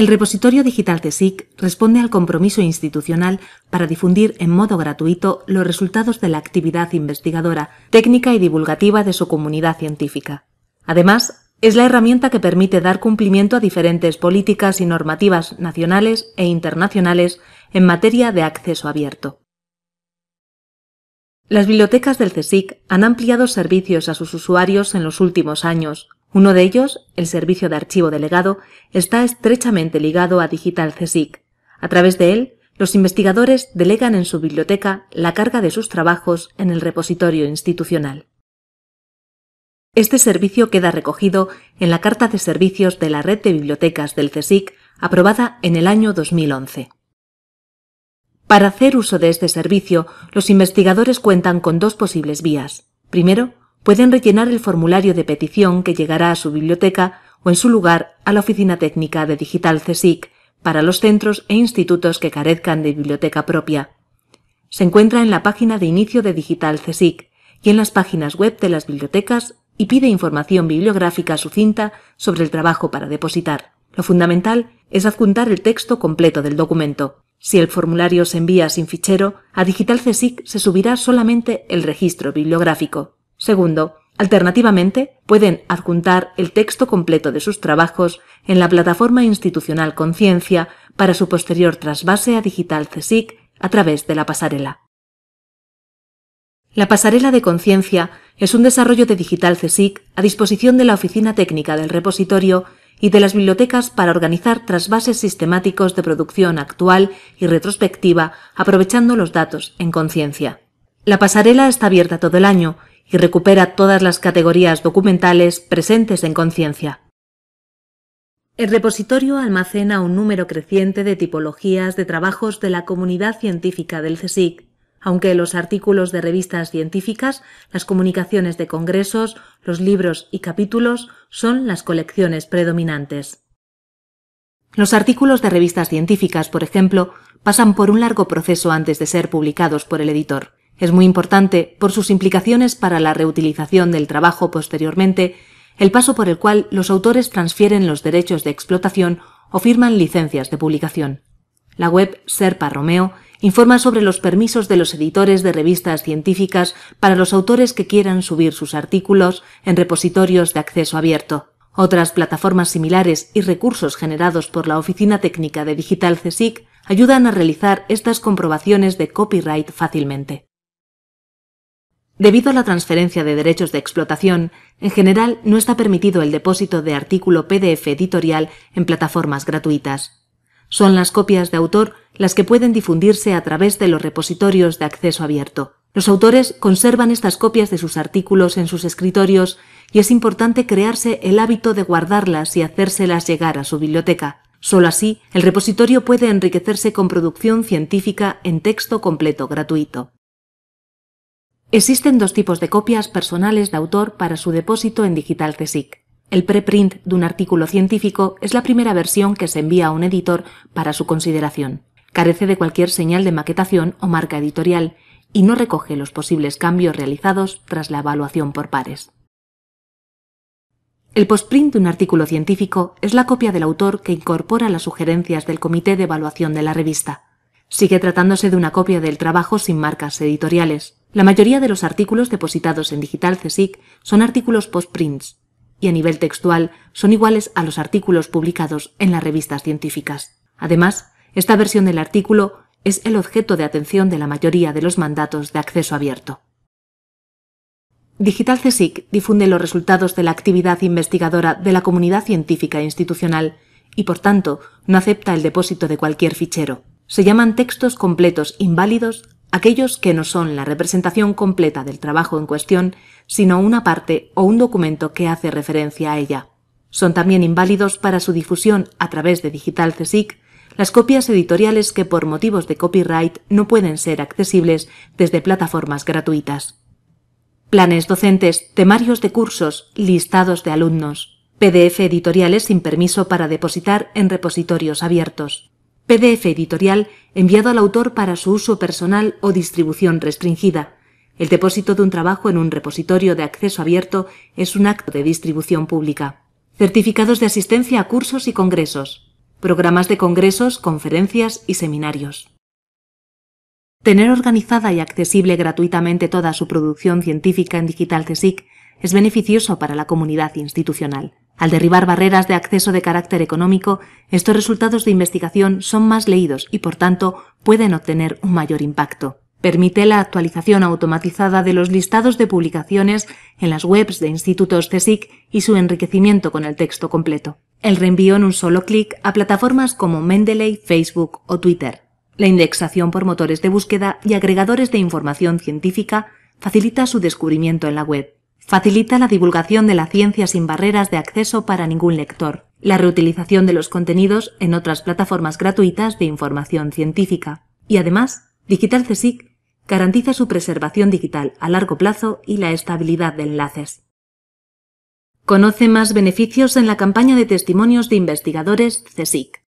El repositorio digital CSIC responde al compromiso institucional para difundir en modo gratuito los resultados de la actividad investigadora, técnica y divulgativa de su comunidad científica. Además, es la herramienta que permite dar cumplimiento a diferentes políticas y normativas nacionales e internacionales en materia de acceso abierto. Las bibliotecas del CSIC han ampliado servicios a sus usuarios en los últimos años, uno de ellos, el servicio de archivo delegado, está estrechamente ligado a Digital CSIC. A través de él, los investigadores delegan en su biblioteca la carga de sus trabajos en el repositorio institucional. Este servicio queda recogido en la Carta de Servicios de la Red de Bibliotecas del CSIC, aprobada en el año 2011. Para hacer uso de este servicio, los investigadores cuentan con dos posibles vías. Primero, pueden rellenar el formulario de petición que llegará a su biblioteca o en su lugar a la Oficina Técnica de Digital CSIC para los centros e institutos que carezcan de biblioteca propia. Se encuentra en la página de inicio de Digital CSIC y en las páginas web de las bibliotecas y pide información bibliográfica sucinta sobre el trabajo para depositar. Lo fundamental es adjuntar el texto completo del documento. Si el formulario se envía sin fichero, a Digital CSIC se subirá solamente el registro bibliográfico. Segundo, alternativamente, pueden adjuntar el texto completo de sus trabajos en la plataforma institucional Conciencia para su posterior trasvase a Digital CSIC a través de la pasarela. La pasarela de conciencia es un desarrollo de Digital CSIC a disposición de la Oficina Técnica del Repositorio y de las bibliotecas para organizar trasvases sistemáticos de producción actual y retrospectiva aprovechando los datos en conciencia. La pasarela está abierta todo el año y recupera todas las categorías documentales presentes en conciencia. El repositorio almacena un número creciente de tipologías de trabajos de la comunidad científica del CSIC, aunque los artículos de revistas científicas, las comunicaciones de congresos, los libros y capítulos son las colecciones predominantes. Los artículos de revistas científicas, por ejemplo, pasan por un largo proceso antes de ser publicados por el editor. Es muy importante, por sus implicaciones para la reutilización del trabajo posteriormente, el paso por el cual los autores transfieren los derechos de explotación o firman licencias de publicación. La web Serpa Romeo informa sobre los permisos de los editores de revistas científicas para los autores que quieran subir sus artículos en repositorios de acceso abierto. Otras plataformas similares y recursos generados por la Oficina Técnica de Digital CSIC ayudan a realizar estas comprobaciones de copyright fácilmente. Debido a la transferencia de derechos de explotación, en general no está permitido el depósito de artículo PDF editorial en plataformas gratuitas. Son las copias de autor las que pueden difundirse a través de los repositorios de acceso abierto. Los autores conservan estas copias de sus artículos en sus escritorios y es importante crearse el hábito de guardarlas y hacérselas llegar a su biblioteca. Solo así, el repositorio puede enriquecerse con producción científica en texto completo gratuito. Existen dos tipos de copias personales de autor para su depósito en Digital CSIC. El preprint de un artículo científico es la primera versión que se envía a un editor para su consideración. Carece de cualquier señal de maquetación o marca editorial y no recoge los posibles cambios realizados tras la evaluación por pares. El postprint de un artículo científico es la copia del autor que incorpora las sugerencias del comité de evaluación de la revista. Sigue tratándose de una copia del trabajo sin marcas editoriales, la mayoría de los artículos depositados en Digital CSIC son artículos postprints y a nivel textual son iguales a los artículos publicados en las revistas científicas. Además, esta versión del artículo es el objeto de atención de la mayoría de los mandatos de acceso abierto. Digital CSIC difunde los resultados de la actividad investigadora de la comunidad científica e institucional y, por tanto, no acepta el depósito de cualquier fichero. Se llaman textos completos inválidos aquellos que no son la representación completa del trabajo en cuestión, sino una parte o un documento que hace referencia a ella. Son también inválidos para su difusión a través de Digital CSIC las copias editoriales que por motivos de copyright no pueden ser accesibles desde plataformas gratuitas. Planes docentes, temarios de cursos, listados de alumnos, PDF editoriales sin permiso para depositar en repositorios abiertos. PDF editorial enviado al autor para su uso personal o distribución restringida. El depósito de un trabajo en un repositorio de acceso abierto es un acto de distribución pública. Certificados de asistencia a cursos y congresos. Programas de congresos, conferencias y seminarios. Tener organizada y accesible gratuitamente toda su producción científica en Digital CSIC es beneficioso para la comunidad institucional. Al derribar barreras de acceso de carácter económico, estos resultados de investigación son más leídos y, por tanto, pueden obtener un mayor impacto. Permite la actualización automatizada de los listados de publicaciones en las webs de institutos CSIC y su enriquecimiento con el texto completo. El reenvío en un solo clic a plataformas como Mendeley, Facebook o Twitter. La indexación por motores de búsqueda y agregadores de información científica facilita su descubrimiento en la web facilita la divulgación de la ciencia sin barreras de acceso para ningún lector, la reutilización de los contenidos en otras plataformas gratuitas de información científica. Y además, Digital CSIC garantiza su preservación digital a largo plazo y la estabilidad de enlaces. Conoce más beneficios en la campaña de testimonios de investigadores CSIC.